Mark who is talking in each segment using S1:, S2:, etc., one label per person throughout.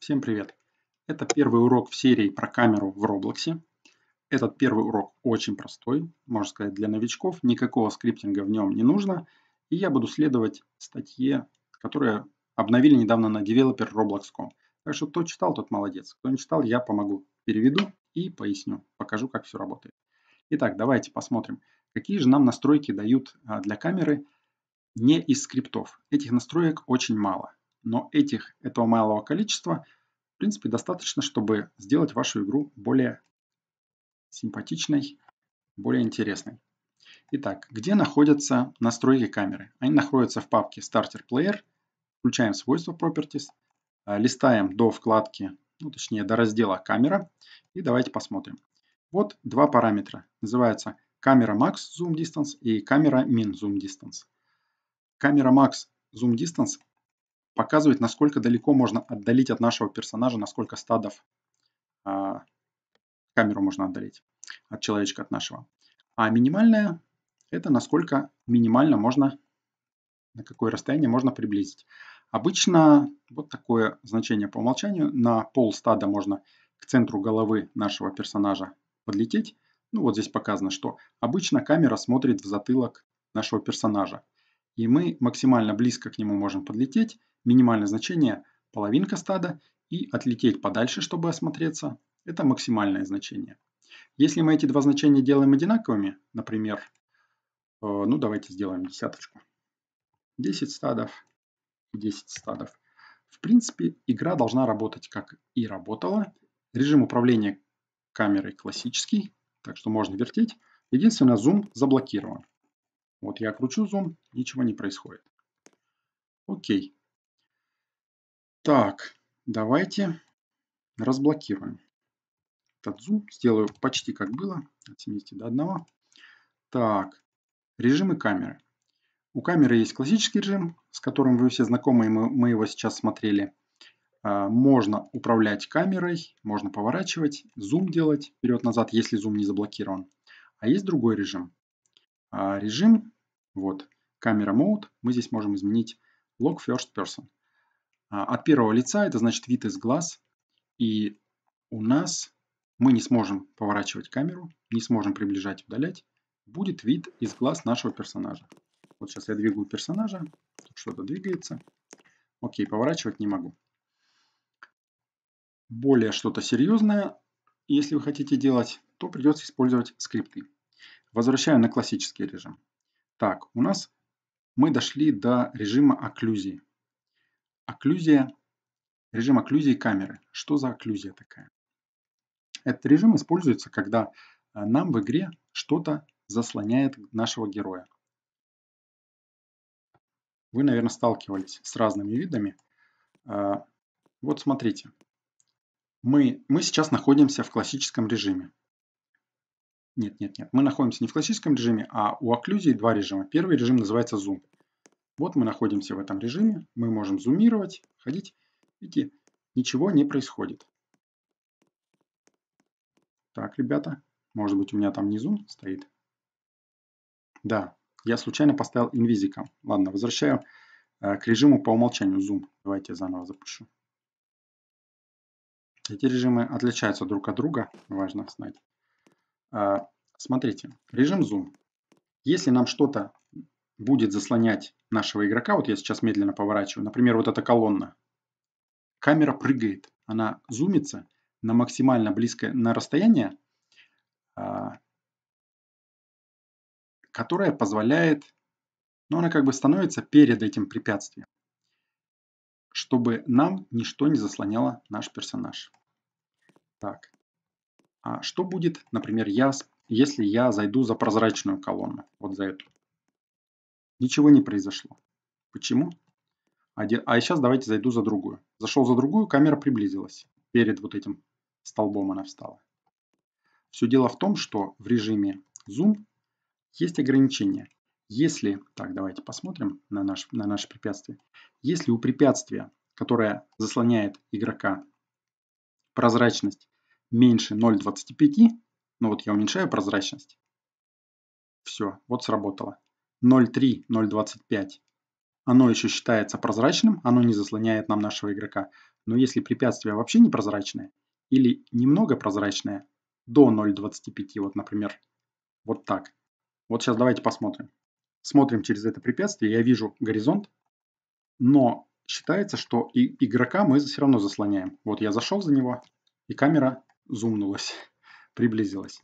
S1: Всем привет! Это первый урок в серии про камеру в Roblox. Этот первый урок очень простой, можно сказать, для новичков. Никакого скриптинга в нем не нужно. И я буду следовать статье, которую обновили недавно на девелопер Roblox.com. Так что кто читал, тот молодец. Кто не читал, я помогу. Переведу и поясню, покажу, как все работает. Итак, давайте посмотрим, какие же нам настройки дают а, для камеры не из скриптов. Этих настроек очень мало но этих, этого малого количества, в принципе, достаточно, чтобы сделать вашу игру более симпатичной, более интересной. Итак, где находятся настройки камеры? Они находятся в папке Starter Player, включаем свойства Properties, э, листаем до вкладки, ну точнее до раздела камера, и давайте посмотрим. Вот два параметра, называются камера Max Zoom Distance и камера Min Zoom Distance. Камера Max Zoom Distance показывает, насколько далеко можно отдалить от нашего персонажа, насколько стадов а, камеру можно отдалить от человечка, от нашего. А минимальная – это насколько минимально можно, на какое расстояние можно приблизить. Обычно вот такое значение по умолчанию. На пол стада можно к центру головы нашего персонажа подлететь. Ну вот здесь показано, что обычно камера смотрит в затылок нашего персонажа. И мы максимально близко к нему можем подлететь Минимальное значение – половинка стада, и отлететь подальше, чтобы осмотреться – это максимальное значение. Если мы эти два значения делаем одинаковыми, например, э, ну давайте сделаем десяточку. 10 стадов, 10 стадов. В принципе, игра должна работать как и работала. Режим управления камерой классический, так что можно вертеть. Единственное, зум заблокирован. Вот я кручу зум, ничего не происходит. Окей. Так, давайте разблокируем. Этот зум сделаю почти как было, от 70 до 1. Так, режимы камеры. У камеры есть классический режим, с которым вы все знакомы, и мы его сейчас смотрели. А, можно управлять камерой, можно поворачивать, зум делать вперед-назад, если зум не заблокирован. А есть другой режим. А, режим, вот, камера mode, мы здесь можем изменить log first person. А, от первого лица это значит вид из глаз. И у нас мы не сможем поворачивать камеру, не сможем приближать, удалять. Будет вид из глаз нашего персонажа. Вот сейчас я двигаю персонажа, тут что-то двигается. Окей, поворачивать не могу. Более что-то серьезное, если вы хотите делать, то придется использовать скрипты. Возвращаю на классический режим. Так, у нас мы дошли до режима окклюзии. Окклюзия, режим окклюзии камеры. Что за окклюзия такая? Этот режим используется, когда э, нам в игре что-то заслоняет нашего героя. Вы, наверное, сталкивались с разными видами. Э, вот смотрите. Мы, мы сейчас находимся в классическом режиме. Нет, нет, нет. Мы находимся не в классическом режиме, а у окклюзии два режима. Первый режим называется зум. Вот мы находимся в этом режиме, мы можем зумировать, ходить. Видите, ничего не происходит. Так, ребята, может быть у меня там внизу стоит? Да, я случайно поставил инвизика. Ладно, возвращаю э, к режиму по умолчанию зум. Давайте я заново запущу. Эти режимы отличаются друг от друга, важно знать. Э, смотрите, режим зум. Если нам что-то будет заслонять нашего игрока, вот я сейчас медленно поворачиваю, например, вот эта колонна, камера прыгает, она зумится на максимально близкое, на расстояние, а, которое позволяет, но ну, она как бы становится перед этим препятствием, чтобы нам ничто не заслоняло наш персонаж. Так, а что будет, например, я, если я зайду за прозрачную колонну, вот за эту? Ничего не произошло. Почему? А, а, сейчас давайте зайду за другую. Зашел за другую, камера приблизилась. Перед вот этим столбом она встала. Все дело в том, что в режиме Zoom есть ограничения. Если, так, давайте посмотрим на, наш, на наше препятствие. Если у препятствия, которое заслоняет игрока, прозрачность меньше 0,25, ну вот я уменьшаю прозрачность, все, вот сработало. 0.3-0.25. Оно еще считается прозрачным, оно не заслоняет нам нашего игрока. Но если препятствие вообще непрозрачное или немного прозрачное, до 0.25, вот, например, вот так. Вот сейчас давайте посмотрим. Смотрим через это препятствие, я вижу горизонт, но считается, что и игрока мы все равно заслоняем. Вот я зашел за него, и камера зумнулась, приблизилась.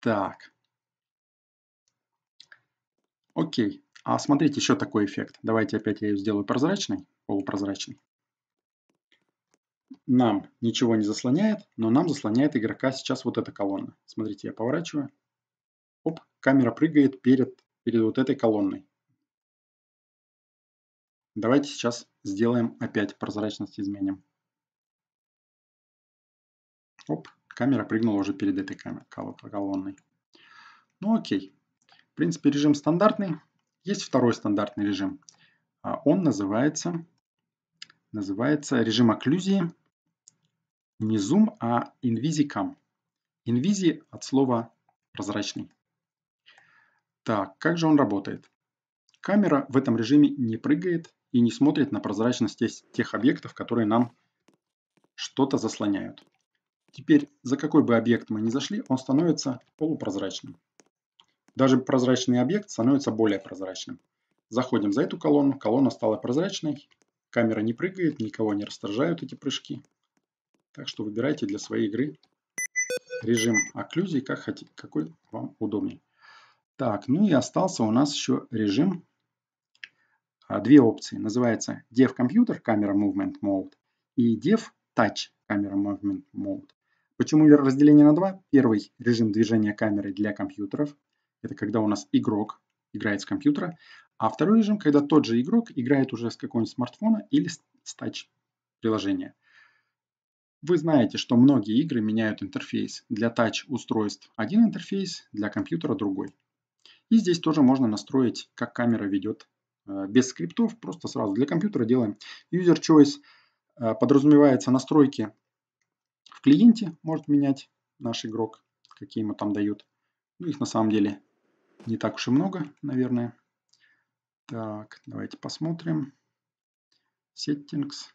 S1: Так, Окей. А смотрите, еще такой эффект. Давайте опять я ее сделаю прозрачной, полупрозрачной. Нам ничего не заслоняет, но нам заслоняет игрока сейчас вот эта колонна. Смотрите, я поворачиваю. Оп, камера прыгает перед, перед вот этой колонной. Давайте сейчас сделаем опять прозрачность изменим. Оп, камера прыгнула уже перед этой камерой, колонной. Ну окей, в принципе, режим стандартный. Есть второй стандартный режим. А, он называется, называется режим окклюзии. Не Zoom, а InvisiCam. Invisi от слова прозрачный. Так, как же он работает? Камера в этом режиме не прыгает и не смотрит на прозрачность тех объектов, которые нам что-то заслоняют. Теперь, за какой бы объект мы ни зашли, он становится полупрозрачным. Даже прозрачный объект становится более прозрачным. Заходим за эту колонну, колонна стала прозрачной, камера не прыгает, никого не раздражают эти прыжки. Так что выбирайте для своей игры режим окклюзии, как хотите, какой вам удобнее. Так, ну и остался у нас еще режим, а, две опции. Называется Dev Computer Camera Movement Mode и Dev Touch Camera Movement Mode. Почему разделение на два? Первый режим движения камеры для компьютеров, это когда у нас игрок играет с компьютера. А второй режим, когда тот же игрок играет уже с какого-нибудь смартфона или с тач-приложения. Вы знаете, что многие игры меняют интерфейс. Для тач-устройств один интерфейс, для компьютера другой. И здесь тоже можно настроить, как камера ведет э, без скриптов, просто сразу для компьютера делаем. User Choice э, подразумевается настройки в клиенте, может менять наш игрок, какие ему там дают. Ну, их на самом деле не так уж и много, наверное. Так, давайте посмотрим. Settings.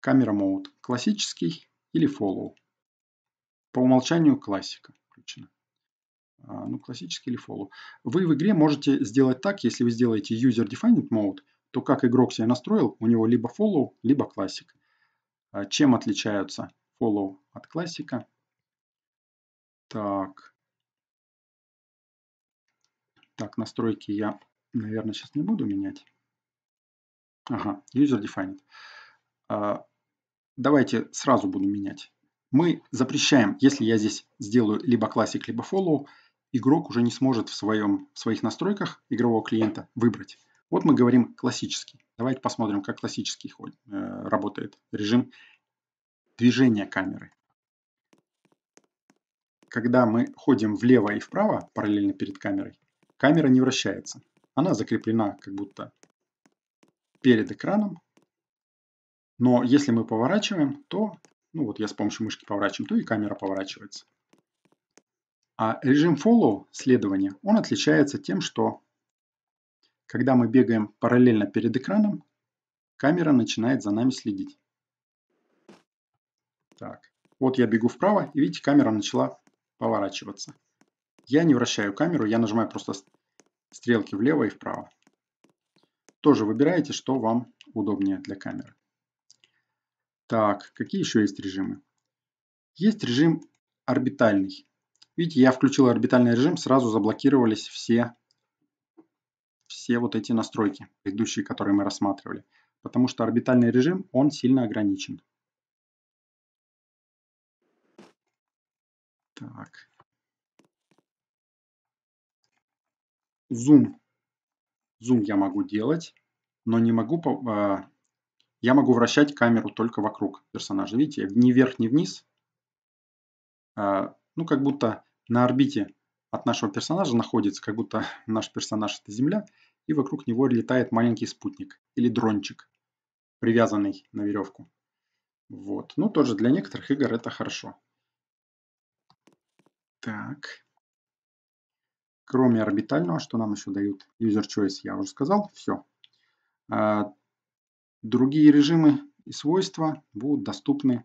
S1: Камера mode. Классический или follow. По умолчанию классика включена. А, ну, классический или follow. Вы в игре можете сделать так, если вы сделаете user defined mode, то как игрок себя настроил, у него либо follow, либо классик. А чем отличаются follow от классика? Так, так, настройки я, наверное, сейчас не буду менять. Ага, user defined. А, давайте сразу буду менять. Мы запрещаем, если я здесь сделаю либо classic, либо follow, игрок уже не сможет в, своем, в своих настройках игрового клиента выбрать. Вот мы говорим классический. Давайте посмотрим, как классический ходит, э, работает режим движения камеры. Когда мы ходим влево и вправо, параллельно перед камерой, камера не вращается. Она закреплена как будто перед экраном. Но если мы поворачиваем, то, ну вот я с помощью мышки поворачиваю, то и камера поворачивается. А режим follow, следования он отличается тем, что когда мы бегаем параллельно перед экраном, камера начинает за нами следить. Так, вот я бегу вправо, и видите, камера начала поворачиваться. Я не вращаю камеру, я нажимаю просто стрелки влево и вправо. Тоже выбираете, что вам удобнее для камеры. Так, какие еще есть режимы? Есть режим орбитальный. Видите, я включил орбитальный режим, сразу заблокировались все, все вот эти настройки, предыдущие, которые мы рассматривали. Потому что орбитальный режим, он сильно ограничен. Так, зум. Зум я могу делать, но не могу... Э, я могу вращать камеру только вокруг персонажа. Видите, ни вверх, ни вниз. А, ну, как будто на орбите от нашего персонажа находится, как будто наш персонаж это Земля, и вокруг него летает маленький спутник или дрончик, привязанный на веревку. Вот. Ну, тоже для некоторых игр это хорошо. Так. Кроме орбитального, что нам еще дают? User Choice, я уже сказал, все. А, другие режимы и свойства будут доступны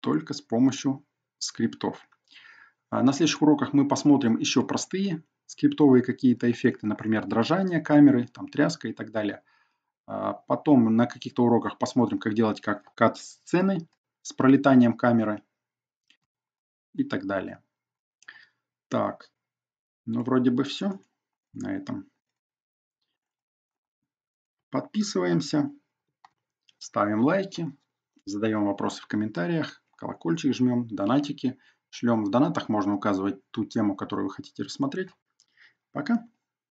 S1: только с помощью скриптов. А, на следующих уроках мы посмотрим еще простые скриптовые какие-то эффекты, например, дрожание камеры, там тряска и так далее. А, потом на каких-то уроках посмотрим, как делать как кат-сцены с пролетанием камеры и так далее. Так, ну вроде бы все на этом. Подписываемся, ставим лайки, задаем вопросы в комментариях, колокольчик жмем, донатики шлем. В донатах можно указывать ту тему, которую вы хотите рассмотреть. Пока!